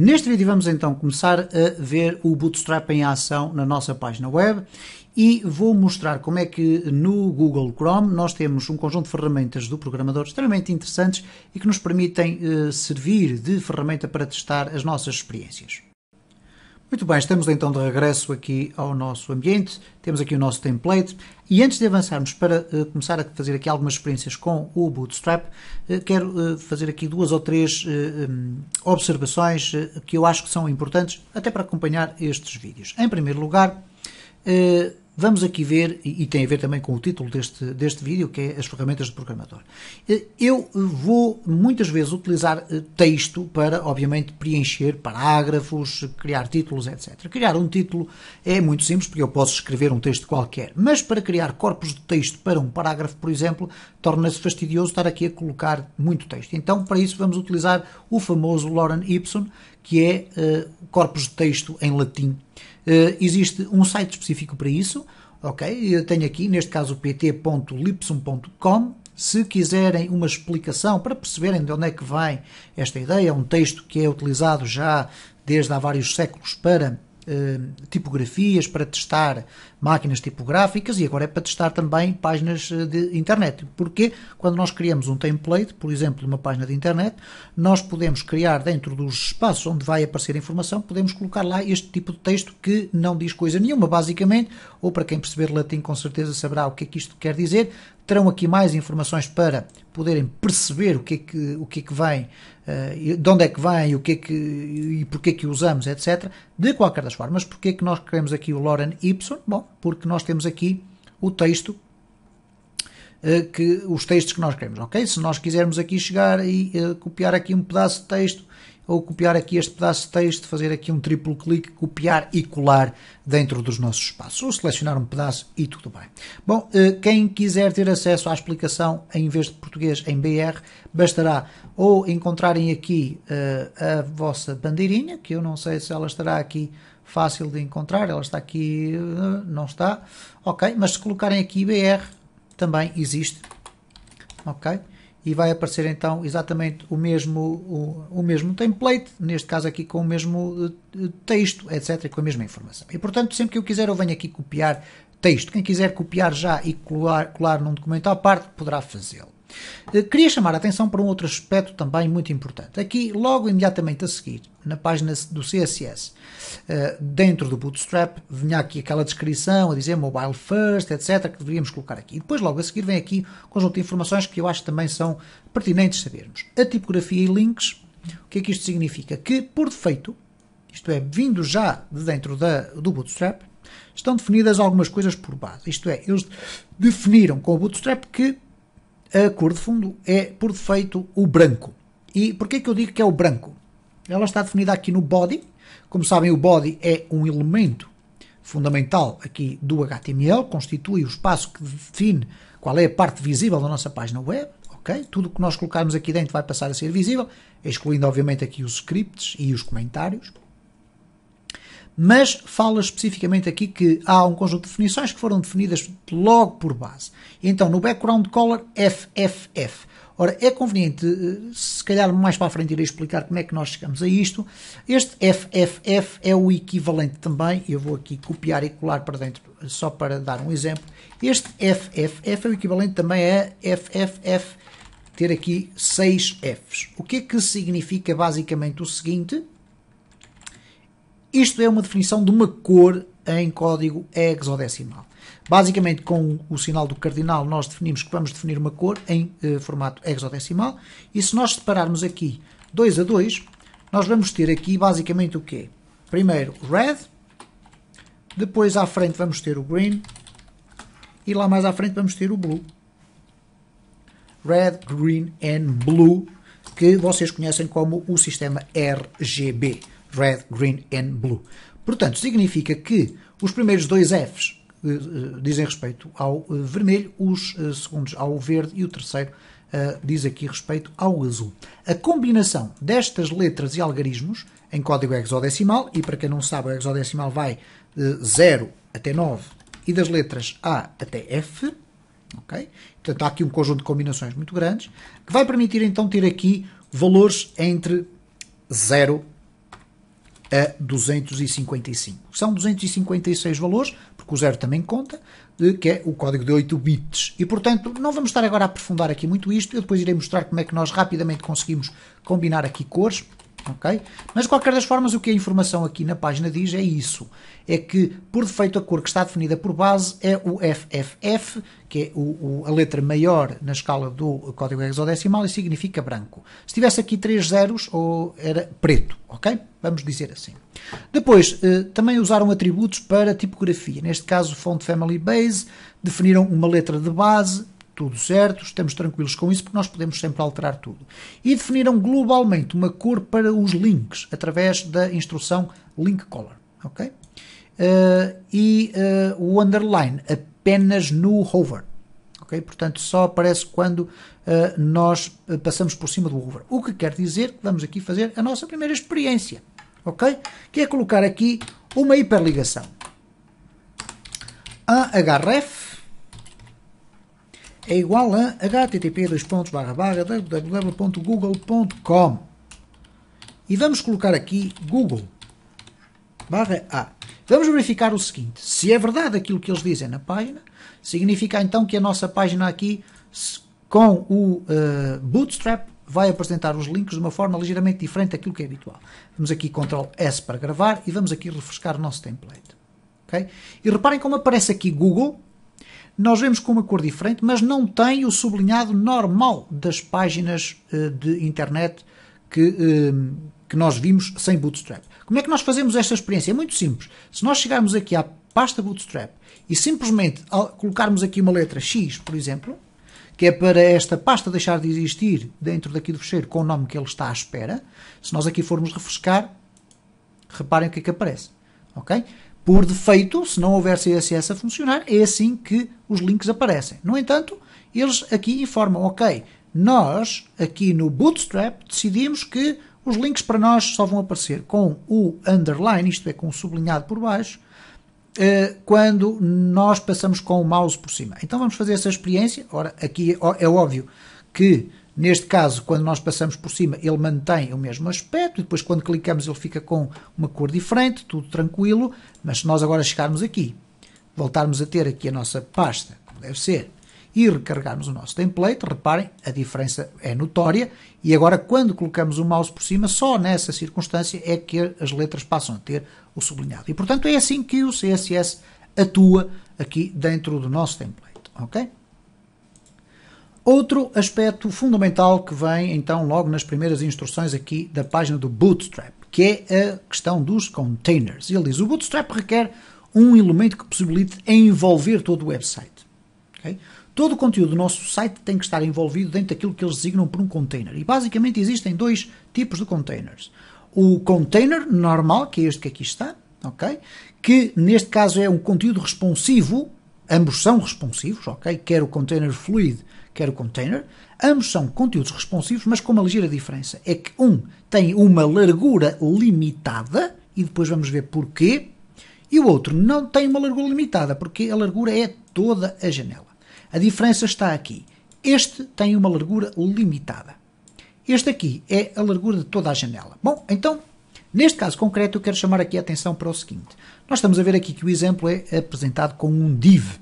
Neste vídeo vamos então começar a ver o Bootstrap em ação na nossa página web e vou mostrar como é que no Google Chrome nós temos um conjunto de ferramentas do programador extremamente interessantes e que nos permitem eh, servir de ferramenta para testar as nossas experiências. Muito bem, estamos então de regresso aqui ao nosso ambiente, temos aqui o nosso template e antes de avançarmos para uh, começar a fazer aqui algumas experiências com o Bootstrap, uh, quero uh, fazer aqui duas ou três um, observações que eu acho que são importantes até para acompanhar estes vídeos. Em primeiro lugar, Vamos aqui ver, e, tem a ver também com o título deste, deste vídeo, que é as ferramentas de programador. Eh, eu vou muitas vezes utilizar eh, texto para, obviamente, preencher parágrafos, criar títulos, etc. Criar um título é muito simples, porque eu posso escrever um texto qualquer, mas para criar corpos de texto para um parágrafo, por exemplo, torna-se fastidioso estar aqui a colocar muito texto. Então, para isso, vamos utilizar o famoso Lauren Gibson, que é uh, corpos de texto em latim, eh, existe um site específico para isso, ok? Eu tenho aqui, neste caso, pt.lipsum.com. Se quiserem uma explicação para perceberem de onde é que vem esta ideia, um texto que é utilizado já desde há vários séculos para eh, tipografias, para testar máquinas tipográficas e agora é para testar também páginas eh, de internet. Porque quando nós criamos um template, por exemplo, de uma página de internet, nós podemos criar dentro dos espaços onde vai aparecer a informação, podemos colocar lá este tipo de texto que não diz coisa nenhuma, basicamente, ou para quem perceber latim com certeza saberá o que é que isto quer dizer. Terão aqui mais informações para poderem perceber o que é que, o que, é que vem, eh, de onde é que vem, o que é que, e porque é que usamos, etc. De qualquer das formas, porque é que nós queremos aqui o Loren Y? Bom, porque nós temos aqui o texto eh, que os textos que nós queremos, ok? Se nós quisermos aqui chegar e uh, copiar aqui um pedaço de texto ou copiar aqui este pedaço de texto, fazer aqui um triplo clique, copiar e colar dentro dos nossos espaços, ou selecionar um pedaço e tudo bem. Bom, uh, quem quiser ter acesso à explicação em vez de português em BR, bastará ou encontrarem aqui uh, a vossa bandeirinha, que eu não sei se ela estará aqui fácil de encontrar, ela está aqui, não está, ok, mas se colocarem aqui BR, também existe, ok, e vai aparecer então exatamente o mesmo, o, o mesmo template, neste caso aqui com o mesmo eh, texto, etc, com a mesma informação. E portanto, sempre que eu quiser eu venho aqui copiar texto, quem quiser copiar já e colar, colar num documento à parte, poderá fazê-lo. Eh, queria chamar a atenção para um outro aspecto também muito importante. Aqui, logo imediatamente a seguir, na página do CSS, eh, dentro do Bootstrap, vinha aqui aquela descrição a dizer mobile first, etc., que deveríamos colocar aqui. depois, logo a seguir, vem aqui um conjunto de informações que eu acho que também são pertinentes sabermos. A tipografia e links, o que é que isto significa? Que, por defeito, isto é, vindo já de dentro da, do Bootstrap, estão definidas algumas coisas por base. Isto é, eles definiram com o Bootstrap que a cor de fundo é, por defeito, o branco. E porquê que eu digo que é o branco? Ela está definida aqui no body. Como sabem, o body é um elemento fundamental aqui do HTML, constitui o espaço que define qual é a parte visível da nossa página web. Okay? Tudo o que nós colocarmos aqui dentro vai passar a ser visível, excluindo, obviamente, aqui os scripts e os comentários mas fala especificamente aqui que há um conjunto de definições que foram definidas logo por base. Então, no background color, FFF. Ora, é conveniente, eh, se calhar mais para a frente irei explicar como é que nós chegamos a isto. Este FFF é o equivalente também, eu vou aqui copiar e colar para dentro só para dar um exemplo. Este FFF é o equivalente também a FFF, ter aqui 6 Fs. O que é que significa basicamente o seguinte? Isto é uma definição de uma cor em código hexadecimal. Basicamente, com o sinal do cardinal, nós definimos que vamos definir uma cor em eh, formato hexadecimal. E se nós separarmos aqui 2 a 2, nós vamos ter aqui basicamente o quê? Primeiro red, depois à frente vamos ter o green e lá mais à frente vamos ter o blue. Red, green and blue, que vocês conhecem como o sistema RGB. Red, Green and Blue. Portanto, significa que os primeiros dois Fs uh, dizem respeito ao uh, vermelho, os uh, segundos ao verde e o terceiro diz aqui respeito ao azul. A combinação destas letras e algarismos em código hexadecimal, e para quem não sabe, o hexadecimal vai de 0 até 9 e das letras A até F, ok? Portanto, há aqui um conjunto de combinações muito grandes, que vai permitir então ter aqui valores entre 0 e a 255. São 256 valores, porque o zero também conta, que é o código de 8 bits. E, portanto, não vamos estar agora a aprofundar aqui muito isto, eu depois irei mostrar como é que nós rapidamente conseguimos combinar aqui cores, ok? Mas de qualquer das formas, o que a informação aqui na página diz é isso, é que por defeito a cor que está definida por base é o FFF, que é o, o, a letra maior na escala do código hexadecimal e significa branco. Se tivesse aqui três zeros, ou era preto, ok? Vamos dizer assim. Depois, eh, também usaram atributos para tipografia, neste caso font family base, definiram uma letra de base tudo certo, estamos tranquilos com isso, porque nós podemos sempre alterar tudo. E definiram globalmente uma cor para os links, através da instrução link color. Okay? Uh, e uh, o underline apenas no hover. Okay? Portanto, só aparece quando uh, nós passamos por cima do hover. O que quer dizer que vamos aqui fazer a nossa primeira experiência. ok Que é colocar aqui uma hiperligação. a href é igual a http://www.google.com. E vamos colocar aqui Google barra A. Vamos verificar o seguinte: se é verdade aquilo que eles dizem na página, significa então que a nossa página aqui, com o uh, Bootstrap, vai apresentar os links de uma forma ligeiramente diferente daquilo que é habitual. Vamos aqui Ctrl S para gravar e vamos aqui refrescar o nosso template. Okay? E reparem como aparece aqui Google nós vemos com uma cor diferente, mas não tem o sublinhado normal das páginas eh, de internet que, eh, que nós vimos sem Bootstrap. Como é que nós fazemos esta experiência? É muito simples. Se nós chegarmos aqui à pasta Bootstrap e simplesmente colocarmos aqui uma letra X, por exemplo, que é para esta pasta deixar de existir dentro daqui do fecheiro com o nome que ele está à espera, se nós aqui formos refrescar, reparem o que é que aparece. ok? por defeito, se não houver CSS a funcionar, é assim que os links aparecem. No entanto, eles aqui informam, ok, nós aqui no Bootstrap decidimos que os links para nós só vão aparecer com o underline, isto é, com o sublinhado por baixo, eh, quando nós passamos com o mouse por cima. Então vamos fazer essa experiência. Ora, aqui é, é óbvio que Neste caso, quando nós passamos por cima, ele mantém o mesmo aspecto, e depois quando clicamos ele fica com uma cor diferente, tudo tranquilo, mas se nós agora chegarmos aqui, voltarmos a ter aqui a nossa pasta, como deve ser, e recarregarmos o nosso template, reparem, a diferença é notória, e agora quando colocamos o mouse por cima, só nessa circunstância é que as letras passam a ter o sublinhado. E portanto é assim que o CSS atua aqui dentro do nosso template, ok? Outro aspecto fundamental que vem então logo nas primeiras instruções aqui da página do Bootstrap, que é a questão dos containers. Ele diz: o Bootstrap requer um elemento que possibilite envolver todo o website. Okay? Todo o conteúdo do nosso site tem que estar envolvido dentro daquilo que eles designam por um container. E basicamente existem dois tipos de containers. O container normal, que é este que aqui está, ok? Que neste caso é um conteúdo responsivo, ambos são responsivos, ok? Quer o container fluid, quer o container. Ambos são conteúdos responsivos, mas com uma ligeira diferença. É que um tem uma largura limitada, e depois vamos ver porquê, e o outro não tem uma largura limitada, porque a largura é toda a janela. A diferença está aqui. Este tem uma largura limitada. Este aqui é a largura de toda a janela. Bom, então, neste caso concreto, eu quero chamar aqui a atenção para o seguinte. Nós estamos a ver aqui que o exemplo é apresentado com um div.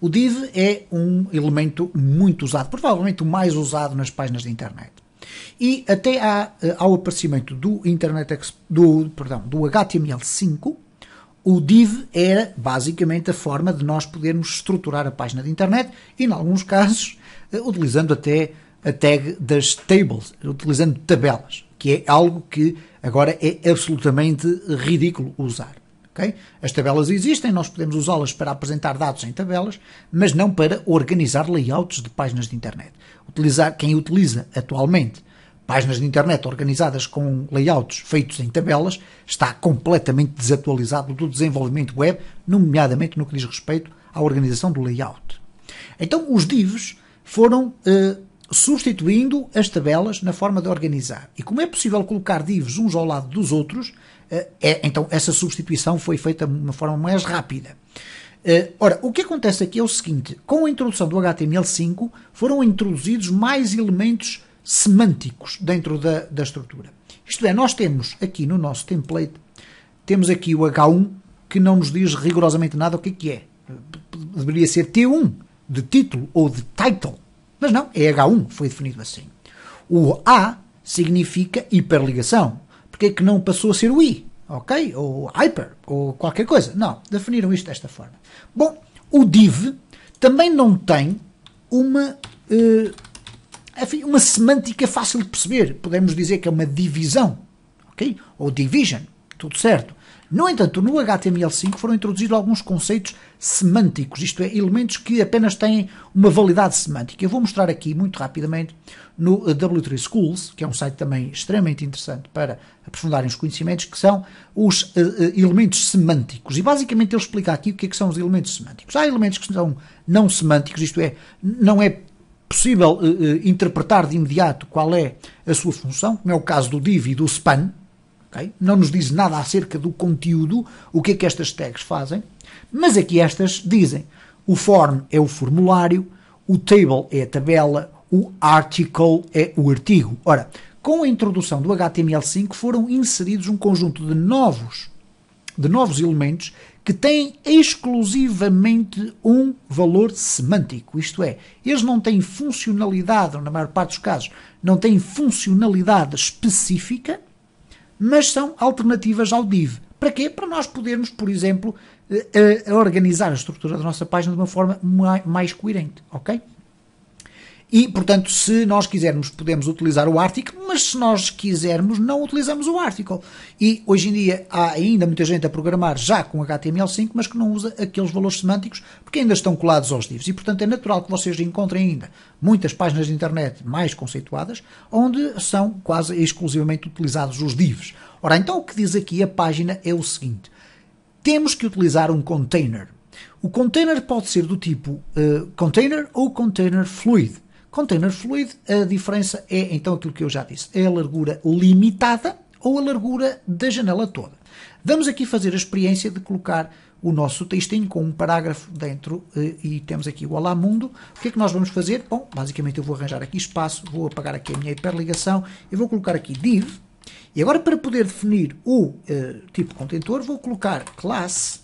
O div é um elemento muito usado, provavelmente o mais usado nas páginas de internet. E até à, eh, ao aparecimento do Internet do, perdão, do HTML5, o div era basicamente a forma de nós podermos estruturar a página de internet e, em alguns casos, eh, utilizando até a tag das tables, utilizando tabelas, que é algo que agora é absolutamente ridículo usar. Okay? As tabelas existem, nós podemos usá-las para apresentar dados em tabelas, mas não para organizar layouts de páginas de internet. Utilizar, quem utiliza atualmente páginas de internet organizadas com layouts feitos em tabelas está completamente desatualizado do desenvolvimento web, nomeadamente no que diz respeito à organização do layout. Então, os divs foram eh, substituindo as tabelas na forma de organizar. E como é possível colocar divs uns ao lado dos outros, eh, é, então, essa substituição foi feita de uma forma mais rápida. Eh, ora, o que acontece aqui é o seguinte: com a introdução do HTML5 foram introduzidos mais elementos semânticos dentro da, da estrutura. Isto é, nós temos aqui no nosso template, temos aqui o H1 que não nos diz rigorosamente nada o que é que é. Deveria ser T1, de título ou de title. Mas não, é H1, foi definido assim. O A significa hiperligação, porque é que não passou a ser o i, ok? Ou hyper, ou qualquer coisa. Não, definiram isto desta forma. Bom, o div também não tem uma, uh, uma semântica fácil de perceber. Podemos dizer que é uma divisão, ok? Ou division, tudo certo. No entanto, no HTML5 foram introduzidos alguns conceitos semânticos, isto é, elementos que apenas têm uma validade semântica. Eu vou mostrar aqui muito rapidamente no W3 Schools, que é um site também extremamente interessante para aprofundarem os conhecimentos, que são os uh, elementos semânticos. E basicamente ele explica aqui o que, é que são os elementos semânticos. Há elementos que são não semânticos, isto é, não é possível uh, interpretar de imediato qual é a sua função, como é o caso do div e do span, Okay? Não nos diz nada acerca do conteúdo, o que é que estas tags fazem, mas aqui estas dizem. O form é o formulário, o table é a tabela, o article é o artigo. Ora, com a introdução do HTML5 foram inseridos um conjunto de novos, de novos elementos que têm exclusivamente um valor semântico. Isto é, eles não têm funcionalidade, ou na maior parte dos casos, não têm funcionalidade específica, mas são alternativas ao div. Para quê? Para nós podermos, por exemplo, eh, eh, organizar a estrutura da nossa página de uma forma mais coerente, ok? E, portanto, se nós quisermos, podemos utilizar o Article, mas se nós quisermos, não utilizamos o Article. E hoje em dia há ainda muita gente a programar já com HTML5, mas que não usa aqueles valores semânticos porque ainda estão colados aos divs. E, portanto, é natural que vocês encontrem ainda muitas páginas de internet mais conceituadas onde são quase exclusivamente utilizados os divs. Ora, então o que diz aqui a página é o seguinte: temos que utilizar um container. O container pode ser do tipo uh, container ou container fluid. Container fluid, a diferença é então aquilo que eu já disse, é a largura limitada ou a largura da janela toda. Vamos aqui fazer a experiência de colocar o nosso textinho com um parágrafo dentro eh, e temos aqui o Olá Mundo. O que é que nós vamos fazer? Bom, basicamente eu vou arranjar aqui espaço, vou apagar aqui a minha hiperligação e vou colocar aqui div. E agora para poder definir o uh, tipo contentor vou colocar classe,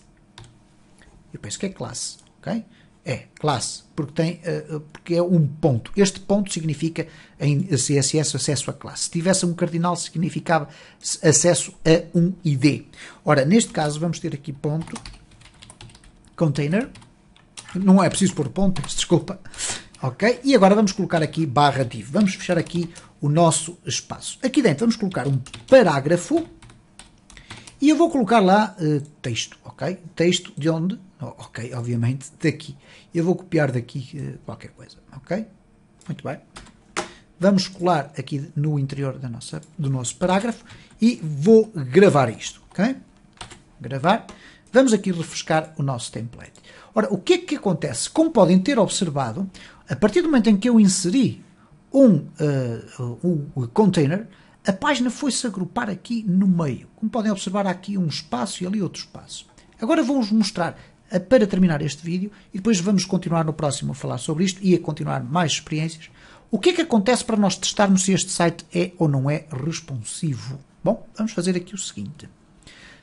eu penso que é classe, ok? É, classe, porque, tem, eh, eh, porque é um ponto. Este ponto significa em CSS assim, assim, acesso à classe. Se tivesse um cardinal, significava acesso a um ID. Ora, neste caso, vamos ter aqui ponto, container, não é preciso pôr ponto desculpa. Ok? E agora vamos colocar aqui barra div. Vamos fechar aqui o nosso espaço. Aqui dentro vamos colocar um parágrafo e eu vou colocar lá uh, texto, ok? Texto de onde Oh, ok, obviamente, daqui. Eu vou copiar daqui uh, qualquer coisa, ok? Muito bem. Vamos colar aqui no interior da nossa, do nosso parágrafo e vou gravar isto, ok? Gravar. Vamos aqui refrescar o nosso template. Ora, o que é que acontece? Como podem ter observado, a partir do momento em que eu inseri um, uh, um container, a página foi-se agrupar aqui no meio. Como podem observar, há aqui um espaço e ali outro espaço. Agora vou-vos mostrar eh, para terminar este vídeo e depois vamos continuar no próximo a falar sobre isto e a continuar mais experiências. O que é que acontece para nós testarmos se este site é ou não é responsivo? Bom, vamos fazer aqui o seguinte.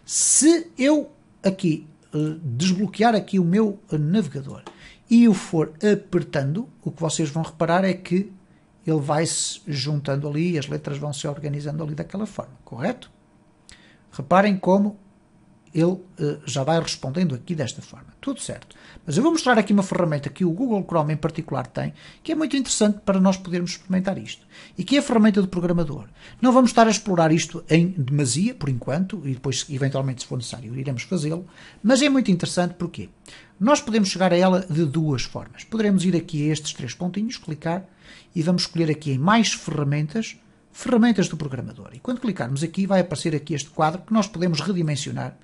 Se eu aqui eh, desbloquear aqui o meu eh, navegador e eu for apertando, o que vocês vão reparar é que ele vai se juntando ali e as letras vão se organizando ali daquela forma, correto? Reparem como ele eh, já vai respondendo aqui desta forma. Tudo certo. Mas eu vou mostrar aqui uma ferramenta que o Google Chrome em particular tem, que é muito interessante para nós podermos experimentar isto. E que é a ferramenta do programador. Não vamos estar a explorar isto em demasia, por enquanto, e depois, eventualmente, se for necessário, iremos fazê-lo. Mas é muito interessante porque nós podemos chegar a ela de duas formas. Poderemos ir aqui a estes três pontinhos, clicar, e vamos escolher aqui em Mais Ferramentas, Ferramentas do Programador. E quando clicarmos aqui, vai aparecer aqui este quadro que nós podemos redimensionar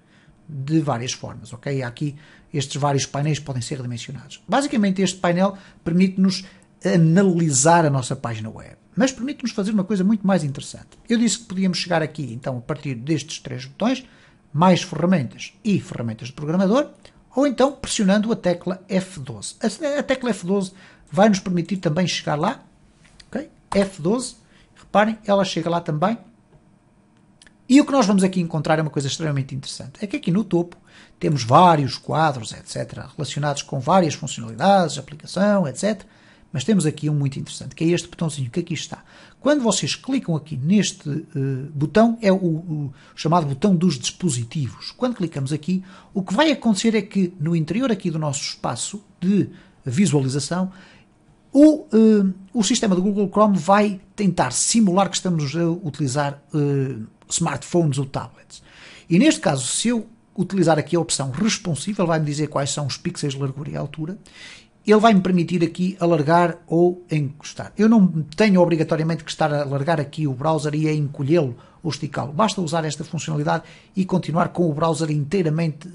de várias formas, ok? aqui estes vários painéis podem ser dimensionados. Basicamente, este painel permite-nos analisar a nossa página web, mas permite-nos fazer uma coisa muito mais interessante. Eu disse que podíamos chegar aqui, então, a partir destes três botões, mais ferramentas e ferramentas de programador, ou então pressionando a tecla F12. A tecla F12 vai nos permitir também chegar lá, ok? F12, reparem, ela chega lá também e o que nós vamos aqui encontrar é uma coisa extremamente interessante. É que aqui no topo temos vários quadros, etc., relacionados com várias funcionalidades, aplicação, etc. Mas temos aqui um muito interessante, que é este botãozinho que aqui está. Quando vocês clicam aqui neste uh, botão, é o, o, chamado botão dos dispositivos. Quando clicamos aqui, o que vai acontecer é que no interior aqui do nosso espaço de visualização, o, uh, o sistema do Google Chrome vai tentar simular que estamos a utilizar uh, smartphones ou tablets. E neste caso, se eu utilizar aqui a opção responsiva, vai-me dizer quais são os pixels de largura e altura. Ele vai-me permitir aqui alargar ou encostar. Eu não tenho obrigatoriamente que estar a alargar aqui o browser e a encolhê-lo ou esticá-lo. Basta usar esta funcionalidade e continuar com o browser inteiramente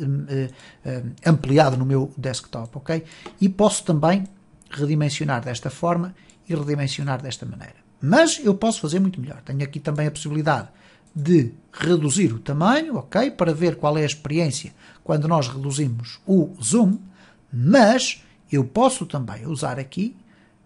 eh, ampliado no meu desktop, ok? E posso também redimensionar desta forma e redimensionar desta maneira. Mas eu posso fazer muito melhor. Tenho aqui também a possibilidade de reduzir o tamanho, ok? Para ver qual é a experiência quando nós reduzimos o zoom, mas eu posso também usar aqui,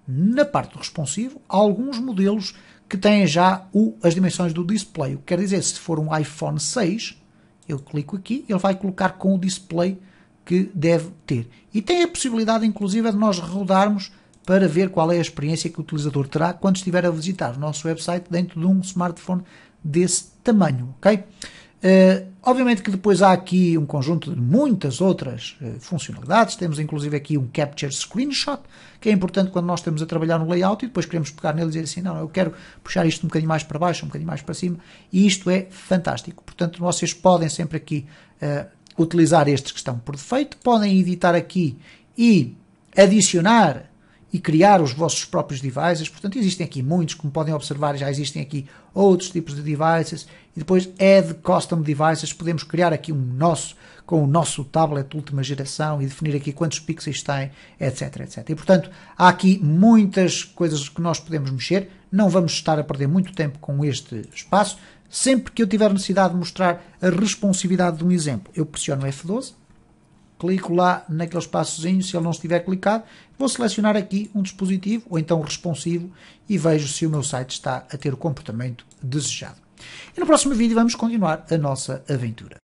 na parte do responsivo, alguns modelos que têm já o, as dimensões do display. O que quer dizer, se for um iPhone 6, eu clico aqui, ele vai colocar com o display que deve ter. E tem a possibilidade, inclusive, de nós rodarmos para ver qual é a experiência que o utilizador terá quando estiver a visitar o nosso website dentro de um smartphone desse tamanho, ok? Uh, obviamente que depois há aqui um conjunto de muitas outras uh, funcionalidades, temos inclusive aqui um Capture Screenshot, que é importante quando nós estamos a trabalhar no layout e depois queremos pegar nele e dizer assim, não, eu quero puxar isto um bocadinho mais para baixo, um bocadinho mais para cima, e isto é fantástico. Portanto, vocês podem sempre aqui uh, utilizar estes que estão por defeito, podem editar aqui e adicionar e criar os vossos próprios devices. Portanto, existem aqui muitos, como podem observar, já existem aqui outros tipos de devices. E depois add custom devices, podemos criar aqui um nosso com o nosso tablet última geração e definir aqui quantos pixels tem, etc, etc. E portanto, há aqui muitas coisas que nós podemos mexer. Não vamos estar a perder muito tempo com este espaço. Sempre que eu tiver necessidade de mostrar a responsividade de um exemplo, eu pressiono F12, clico lá naquele espaçozinho, se ele não estiver clicado, vou selecionar aqui um dispositivo ou então responsivo e vejo se o meu site está a ter o comportamento desejado. E no próximo vídeo vamos continuar a nossa aventura.